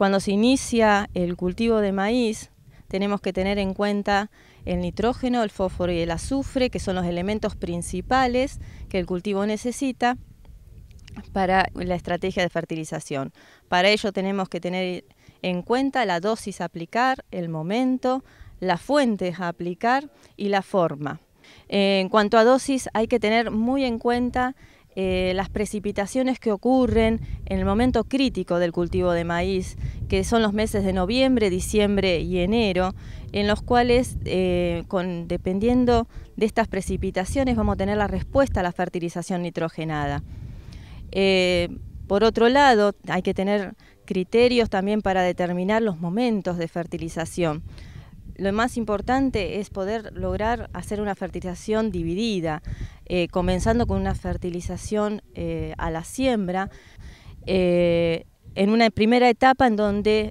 Cuando se inicia el cultivo de maíz, tenemos que tener en cuenta el nitrógeno, el fósforo y el azufre, que son los elementos principales que el cultivo necesita para la estrategia de fertilización. Para ello tenemos que tener en cuenta la dosis a aplicar, el momento, las fuentes a aplicar y la forma. En cuanto a dosis, hay que tener muy en cuenta eh, las precipitaciones que ocurren en el momento crítico del cultivo de maíz, que son los meses de noviembre, diciembre y enero, en los cuales, eh, dependiendo de estas precipitaciones, vamos a tener la respuesta a la fertilización nitrogenada. Eh, por otro lado, hay que tener criterios también para determinar los momentos de fertilización lo más importante es poder lograr hacer una fertilización dividida, eh, comenzando con una fertilización eh, a la siembra, eh, en una primera etapa en donde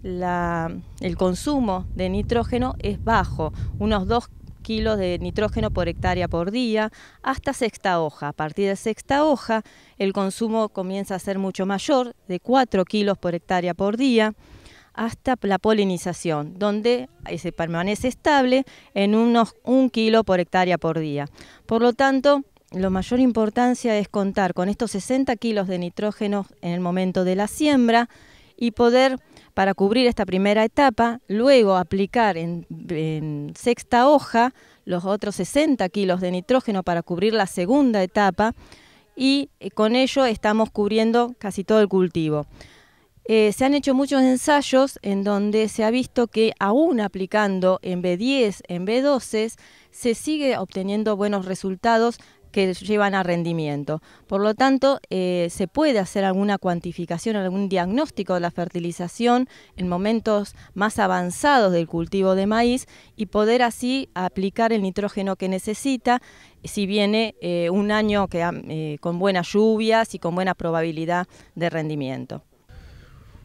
el consumo de nitrógeno es bajo, unos 2 kilos de nitrógeno por hectárea por día, hasta sexta hoja. A partir de sexta hoja el consumo comienza a ser mucho mayor, de 4 kilos por hectárea por día hasta la polinización, donde se permanece estable en unos 1 kilo por hectárea por día. Por lo tanto, lo mayor importancia es contar con estos 60 kilos de nitrógeno en el momento de la siembra y poder, para cubrir esta primera etapa, luego aplicar en, sexta hoja los otros 60 kilos de nitrógeno para cubrir la segunda etapa y eh, con ello estamos cubriendo casi todo el cultivo. Eh, se han hecho muchos ensayos en donde se ha visto que aún aplicando en B10, en B12, se sigue obteniendo buenos resultados que llevan a rendimiento. Por lo tanto, eh, se puede hacer alguna cuantificación, algún diagnóstico de la fertilización en momentos más avanzados del cultivo de maíz y poder así aplicar el nitrógeno que necesita si viene eh, un año ah, eh, con buenas lluvias y con buena probabilidad de rendimiento.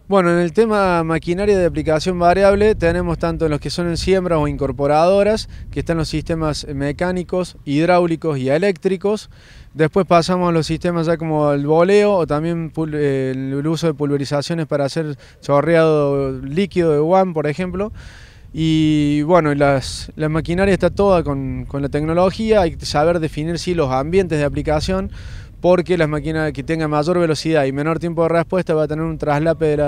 Bueno, en el tema maquinaria de aplicación variable tenemos tanto los que son en siembra o incorporadoras, que están los sistemas mecánicos, hidráulicos y eléctricos. Después pasamos a los sistemas ya como el voleo o también el uso de pulverizaciones para hacer chorreado líquido de one, por ejemplo. Y bueno, la maquinaria está toda con, con la tecnología, hay que saber definir sí los ambientes de aplicación, porque las máquinas que tengan mayor velocidad y menor tiempo de respuesta va a tener un traslape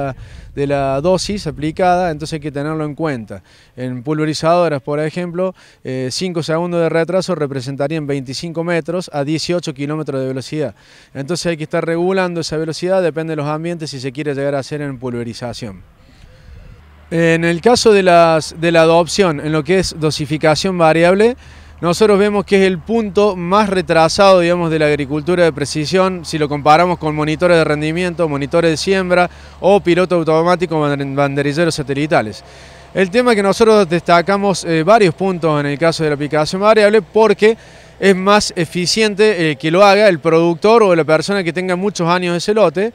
de la, dosis aplicada, entonces hay que tenerlo en cuenta. En pulverizadoras, por ejemplo, 5 eh, segundos de retraso representarían 25 metros a 18 kilómetros de velocidad. Entonces hay que estar regulando esa velocidad, depende de los ambientes si se quiere llegar a hacer en pulverización. En el caso de, de la adopción, en lo que es dosificación variable, nosotros vemos que es el punto más retrasado, digamos, de la agricultura de precisión, si lo comparamos con monitores de rendimiento, monitores de siembra o piloto automático banderilleros satelitales. El tema que nosotros destacamos eh, varios puntos en el caso de la aplicación variable porque es más eficiente eh, que lo haga el productor o la persona que tenga muchos años de celote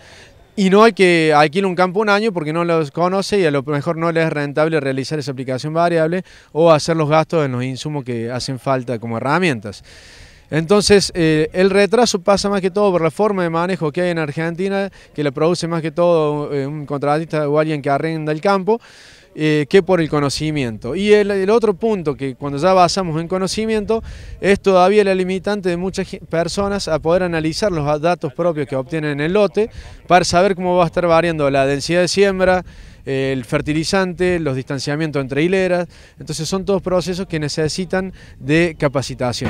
y no hay que alquilar un campo un año porque no los conoce y a lo mejor no le es rentable realizar esa aplicación variable o hacer los gastos en los insumos que hacen falta como herramientas. Entonces, eh, el retraso pasa más que todo por la forma de manejo que hay en Argentina, que le produce más que todo eh, un contratista o alguien que arrenda el campo, eh, que por el conocimiento. Y el, otro punto, que cuando ya basamos en conocimiento, es todavía la limitante de muchas personas a poder analizar los datos propios que obtienen en el lote para saber cómo va a estar variando la densidad de siembra, el fertilizante, los distanciamientos entre hileras. Entonces son todos procesos que necesitan de capacitación.